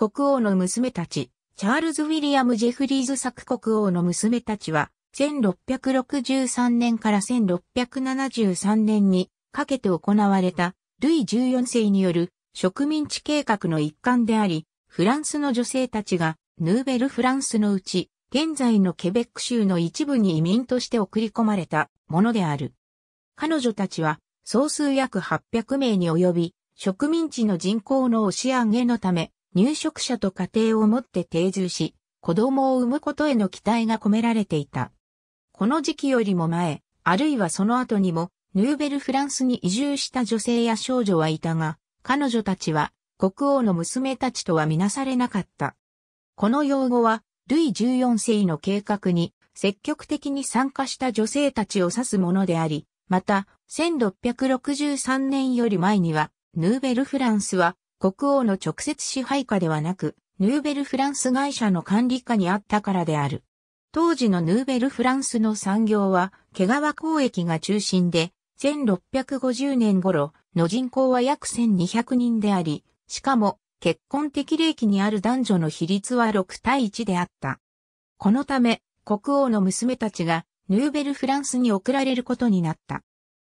国王の娘たち、チャールズ・ウィリアム・ジェフリーズ作国王の娘たちは、1663年から1673年にかけて行われた、ルイ14世による植民地計画の一環であり、フランスの女性たちが、ヌーベル・フランスのうち、現在のケベック州の一部に移民として送り込まれたものである。彼女たちは、総数約800名に及び、植民地の人口の押し上げのため、入植者と家庭を持って定住し、子供を産むことへの期待が込められていた。この時期よりも前、あるいはその後にも、ヌーベルフランスに移住した女性や少女はいたが、彼女たちは国王の娘たちとはみなされなかった。この用語は、ルイ14世の計画に積極的に参加した女性たちを指すものであり、また、1663年より前には、ヌーベルフランスは国王の直接支配下ではなく、ヌーベルフランス会社の管理下にあったからである。当時のヌーベルフランスの産業は、毛皮交易が中心で、1650年頃の人口は約1200人であり、しかも結婚適齢期にある男女の比率は6対1であった。このため、国王の娘たちがヌーベルフランスに送られることになった。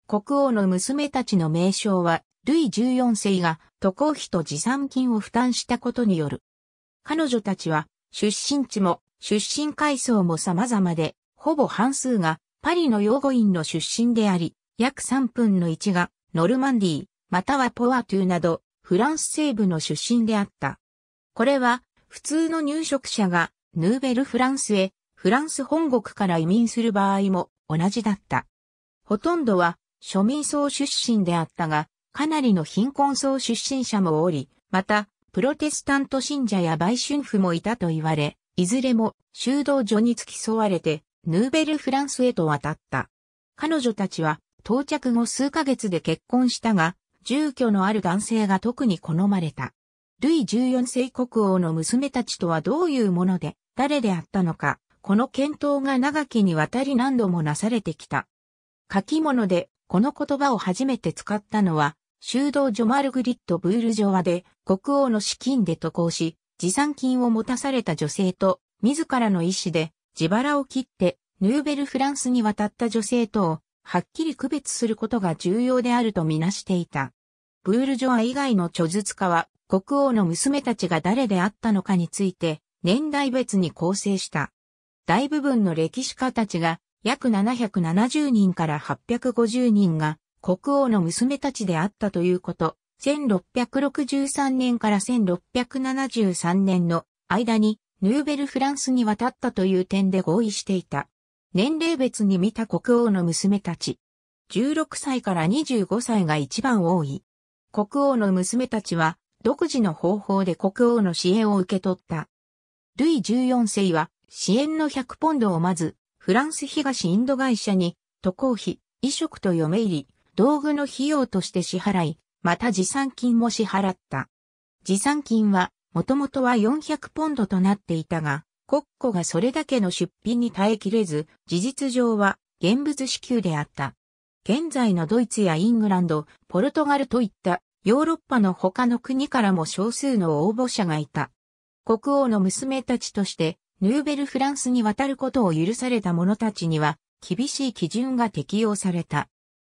国王の娘たちの名称はルイ14世が渡航費と持参金を負担したことによる。彼女たちは出身地も出身階層も様々で、ほぼ半数がパリの養護院の出身であり、約3分の1がノルマンディー、またはポアトゥーなどフランス西部の出身であった。これは普通の入植者がヌーベルフランスへフランス本国から移民する場合も同じだった。ほとんどは庶民層出身であったが、かなりの貧困層出身者もおり、また、プロテスタント信者や売春婦もいたと言われ、いずれも修道所に付き添われて、ヌーベルフランスへと渡った。彼女たちは到着後数ヶ月で結婚したが、住居のある男性が特に好まれた。ルイ14世国王の娘たちとはどういうもので、誰であったのか、この検討が長きにわたり何度もなされてきた。書き物でこの言葉を初めて使ったのは、修道女マルグリット・ブールジョワで国王の資金で渡航し、持参金を持たされた女性と、自らの意思で自腹を切ってヌーベルフランスに渡った女性とをはっきり区別することが重要であるとみなしていた。ブールジョア以外の著述家は国王の娘たちが誰であったのかについて年代別に構成した。大部分の歴史家たちが約770人から850人が国王の娘たちであったということ、1663年から1673年の間にヌーベルフランスに渡ったという点で合意していた。年齢別に見た国王の娘たち。16歳から25歳が一番多い。国王の娘たちは独自の方法で国王の支援を受け取った。ルイ14世は支援の100ポンドをまずフランス東インド会社に渡航費、移植と嫁入り、道具の費用として支払い、また持参金も支払った。持参金は、もともとは400ポンドとなっていたが、国庫がそれだけの出品に耐えきれず、事実上は現物支給であった。現在のドイツやイングランド、ポルトガルといったヨーロッパの他の国からも少数の応募者がいた。国王の娘たちとして、ヌーベルフランスに渡ることを許された者たちには、厳しい基準が適用された。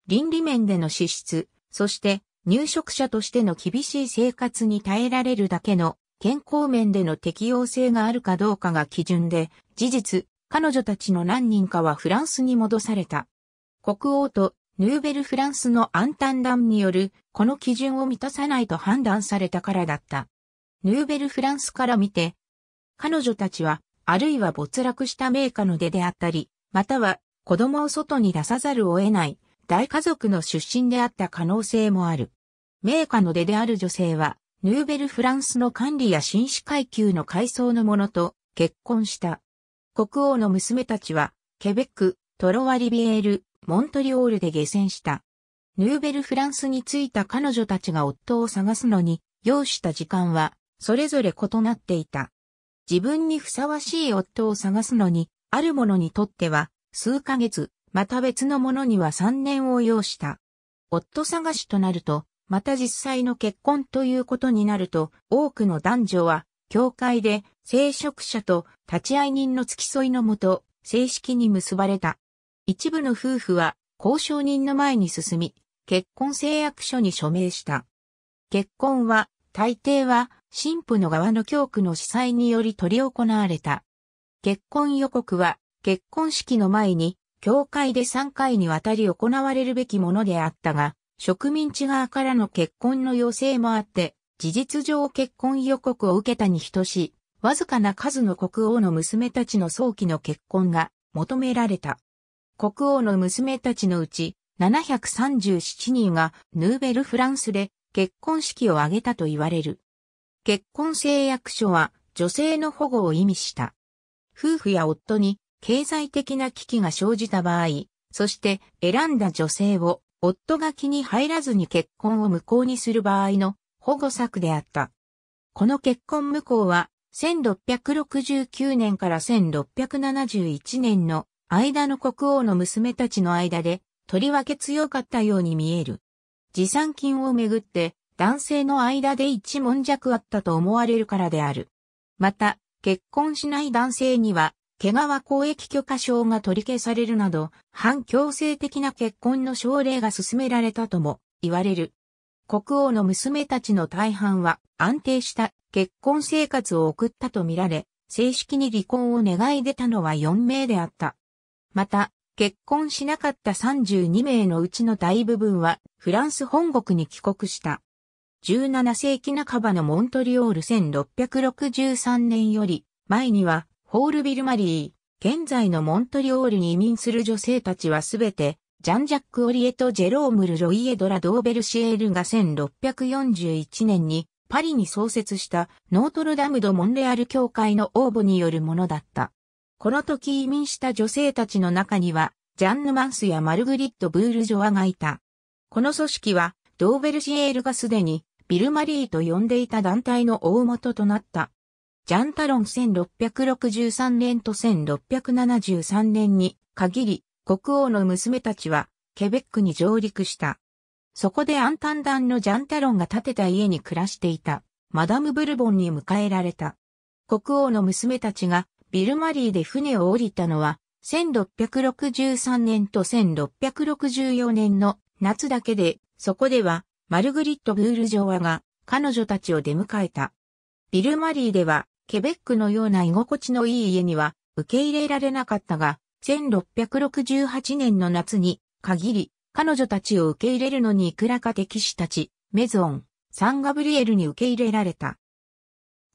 倫理面での資質、そして入植者としての厳しい生活に耐えられるだけの健康面での適応性があるかどうかが基準で、事実、彼女たちの何人かはフランスに戻された。国王とヌーベルフランスのアンタンダムによる、この基準を満たさないと判断されたからだった。ヌーベルフランスから見て、彼女たちは、あるいは没落した名家の出であったり、または子供を外に出さざるを得ない大家族の出身であった可能性もある。名家の出である女性は、ヌーベルフランスの管理や紳士階級の階層の者と結婚した。国王の娘たちは、ケベック、トロワリビエール、モントリオールで下船した。ヌーベルフランスに着いた彼女たちが夫を探すのに、要した時間は、それぞれ異なっていた。自分にふさわしい夫を探すのに、ある者にとっては、数ヶ月、また別のものには3年を要した。夫探しとなると、また実際の結婚ということになると、多くの男女は、教会で聖職者と立会人の付き添いのもと、正式に結ばれた。一部の夫婦は、交渉人の前に進み、結婚誓約書に署名した。結婚は、大抵は、神父の側の教区の司祭により執り行われた。結婚予告は、結婚式の前に、教会で3回にわたり行われるべきものであったが、植民地側からの結婚の要請もあって、事実上結婚予告を受けたに等しい、わずかな数の国王の娘たちの早期の結婚が求められた。国王の娘たちのうち737人がヌーベルフランスで結婚式を挙げたと言われる。結婚誓約書は女性の保護を意味した。夫婦や夫に経済的な危機が生じた場合、そして選んだ女性を夫が気に入らずに結婚を無効にする場合の保護策であった。この結婚無効は1669年から1671年の間の国王の娘たちの間でとりわけ強かったように見える。持参金をめぐって男性の間で一文弱あったと思われるからである。また、結婚しない男性には毛皮交易許可証が取り消されるなど、反強制的な結婚の奨励が進められたとも言われる。国王の娘たちの大半は安定した結婚生活を送ったとみられ、正式に離婚を願い出たのは4名であった。また、結婚しなかった32名のうちの大部分はフランス本国に帰国した。17世紀半ばのモントリオール1663年より前にはホールビル・マリー、現在のモントリオールに移民する女性たちはすべて、ジャン・ジャック・オリエとジェロームル・ロイエドラ・ドーベルシエールが1641年にパリに創設したノートルダム・ド・モンレアル教会の応募によるものだった。この時移民した女性たちの中には、ジャンヌ・マンスやマルグリッド・ブールジョアがいた。この組織は、ドーベルシエールがすでに、ビルマリーと呼んでいた団体の大元となった。ジャンタロン1663年と1673年に限り、国王の娘たちは、ケベックに上陸した。そこでアンタンダンのジャンタロンが建てた家に暮らしていた、マダム・ブルボンに迎えられた。国王の娘たちが、ビルマリーで船を降りたのは、1663年と1664年の夏だけで、そこでは、マルグリット・ブール・ジョワが、彼女たちを出迎えた。ビルマリーでは、ケベックのような居心地のいい家には受け入れられなかったが、1668年の夏に限り、彼女たちを受け入れるのにいくらか敵士たち、メゾン、サンガブリエルに受け入れられた。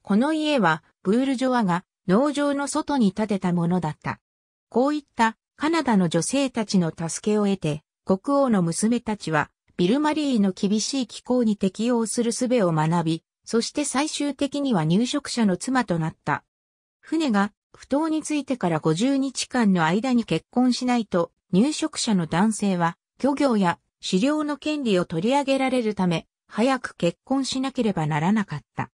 この家は、ブールジョアが農場の外に建てたものだった。こういったカナダの女性たちの助けを得て、国王の娘たちは、ビルマリーの厳しい気候に適応する術を学び、そして最終的には入植者の妻となった。船が不当についてから50日間の間に結婚しないと、入植者の男性は漁業や狩猟の権利を取り上げられるため、早く結婚しなければならなかった。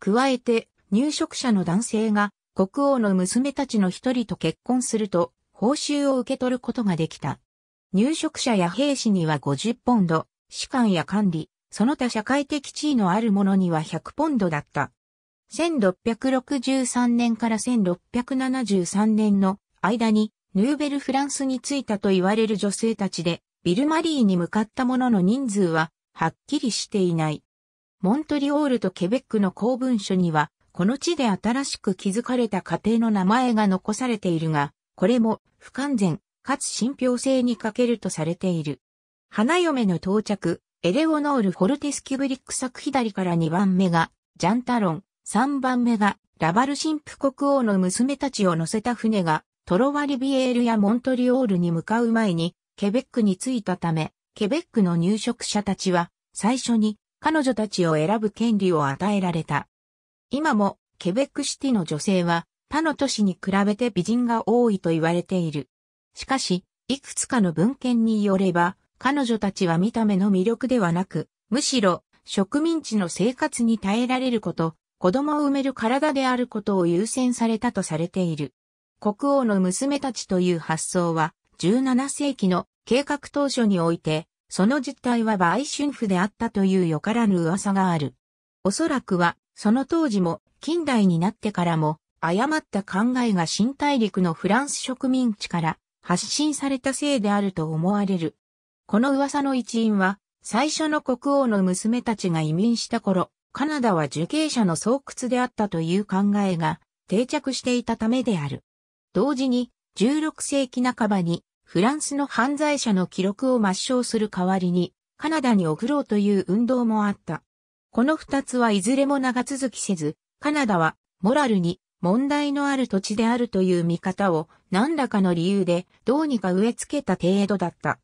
加えて、入植者の男性が国王の娘たちの一人と結婚すると、報酬を受け取ることができた。入植者や兵士には50ポンド、士官や管理、その他社会的地位のあるものには100ポンドだった。1663年から1673年の間にヌーベルフランスに着いたと言われる女性たちで、ビルマリーに向かった者の人数ははっきりしていない。モントリオールとケベックの公文書には、この地で新しく築かれた家庭の名前が残されているが、これも不完全、かつ信憑性に欠けるとされている。花嫁の到着、エレオノール・フォルテスキュブリック作左から2番目が、ジャンタロン、3番目が、ラバル神父国王の娘たちを乗せた船が、トロワリビエールやモントリオールに向かう前に、ケベックに着いたため、ケベックの入植者たちは、最初に彼女たちを選ぶ権利を与えられた。今も、ケベックシティの女性は、他の都市に比べて美人が多いと言われている。しかし、いくつかの文献によれば、彼女たちは見た目の魅力ではなく、むしろ植民地の生活に耐えられること、子供を産める体であることを優先されたとされている。国王の娘たちという発想は、17世紀の計画当初において、その実態は売春婦であったというよからぬ噂がある。おそらくは、その当時も、近代になってからも、誤った考えが新大陸のフランス植民地から発信されたせいであると思われる。この噂の一因は、最初の国王の娘たちが移民した頃、カナダは受刑者の巣窟であったという考えが定着していたためである。同時に、16世紀半ばにフランスの犯罪者の記録を抹消する代わりに、カナダに送ろうという運動もあった。この二つはいずれも長続きせず、カナダはモラルに問題のある土地であるという見方を何らかの理由でどうにか植え付けた程度だった。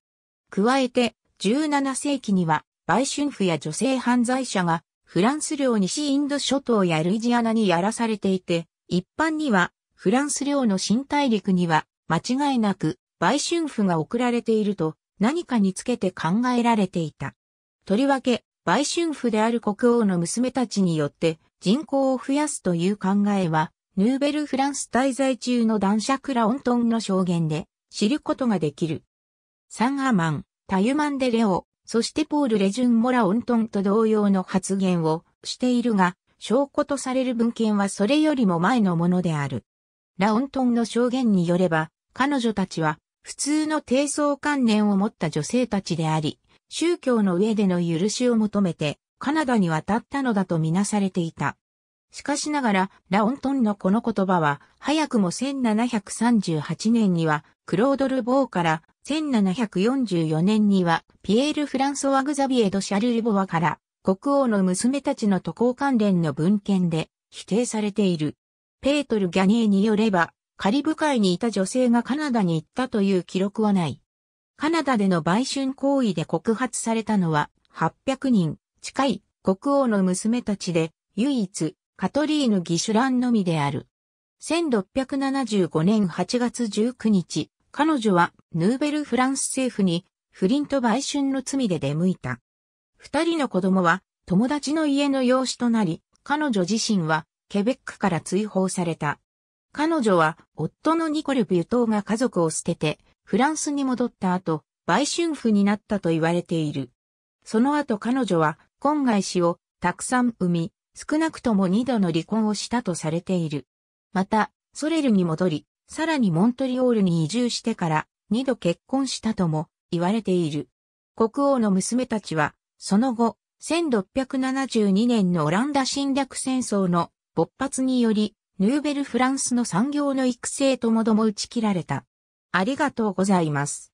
加えて、17世紀には、売春婦や女性犯罪者が、フランス領西インド諸島やルイジアナにやらされていて、一般には、フランス領の新大陸には、間違いなく、売春婦が送られていると、何かにつけて考えられていた。とりわけ、売春婦である国王の娘たちによって、人口を増やすという考えは、ヌーベルフランス滞在中の男爵ラオントンの証言で知ることができる。サンアマン、タユマンデレオ、そしてポール・レジュン・モラ・オントンと同様の発言をしているが、証拠とされる文献はそれよりも前のものである。ラオントンの証言によれば、彼女たちは普通の低層観念を持った女性たちであり、宗教の上での許しを求めてカナダに渡ったのだとみなされていた。しかしながら、ラオントンのこの言葉は、早くも1738年には、クロードル・ボーから1744年には、ピエール・フランソワ・グザビエド・シャルル・ボワから、国王の娘たちの渡航関連の文献で否定されている。ペートル・ギャニーによれば、カリブ海にいた女性がカナダに行ったという記録はない。カナダでの売春行為で告発されたのは800人近い国王の娘たちで唯一カトリーヌ・ギシュランのみである。1675年8月19日、彼女はヌーベルフランス政府に不倫と売春の罪で出向いた。二人の子供は友達の家の養子となり、彼女自身はケベックから追放された。彼女は夫のニコル・ビュトーが家族を捨ててフランスに戻った後、売春婦になったと言われている。その後彼女は婚外子をたくさん産み、少なくとも二度の離婚をしたとされている。また、ソレルに戻り、さらにモントリオールに移住してから2度結婚したとも言われている。国王の娘たちは、その後、1672年のオランダ侵略戦争の勃発により、ヌーベルフランスの産業の育成ともども打ち切られた。ありがとうございます。